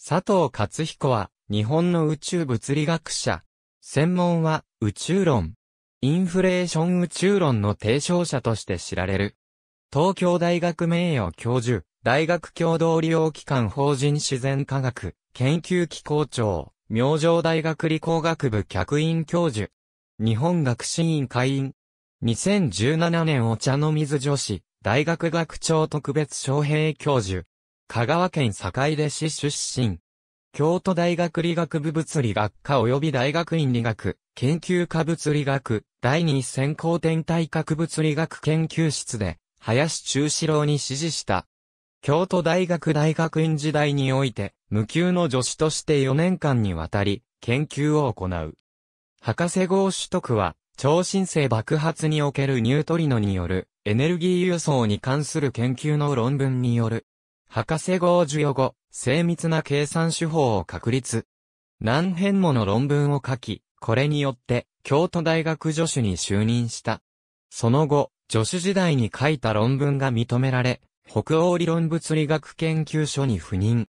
佐藤勝彦は、日本の宇宙物理学者。専門は、宇宙論。インフレーション宇宙論の提唱者として知られる。東京大学名誉教授、大学共同利用機関法人自然科学、研究機構長、明星大学理工学部客員教授。日本学士院会員。2017年お茶の水女子、大学学長特別招聘教授。香川県坂出市出身。京都大学理学部物理学科及び大学院理学、研究科物理学、第二専攻天体核物理学研究室で、林中志郎に指示した。京都大学大学院時代において、無給の助手として4年間にわたり、研究を行う。博士号取得は、超新星爆発におけるニュートリノによるエネルギー輸送に関する研究の論文による博士号授与後、精密な計算手法を確立。何編もの論文を書き、これによって、京都大学助手に就任した。その後、助手時代に書いた論文が認められ、北欧理論物理学研究所に赴任。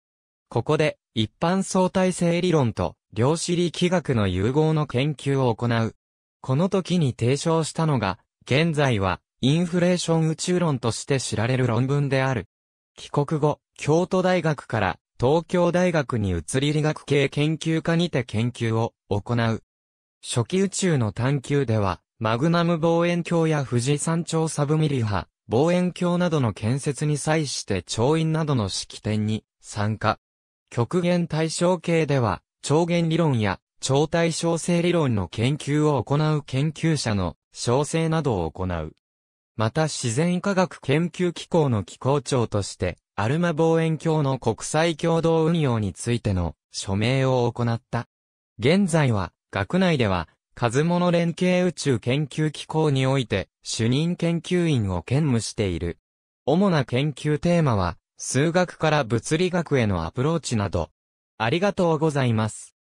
ここで、一般相対性理論と、量子力学の融合の研究を行う。この時に提唱したのが、現在は、インフレーション宇宙論として知られる論文である。帰国後、京都大学から東京大学に移り理学系研究科にて研究を行う。初期宇宙の探求では、マグナム望遠鏡や富士山頂サブミリ波、望遠鏡などの建設に際して調印などの式典に参加。極限対象系では、超限理論や超対称性理論の研究を行う研究者の調整などを行う。また自然科学研究機構の機構長として、アルマ望遠鏡の国際共同運用についての署名を行った。現在は、学内では、カズモノ連携宇宙研究機構において、主任研究員を兼務している。主な研究テーマは、数学から物理学へのアプローチなど。ありがとうございます。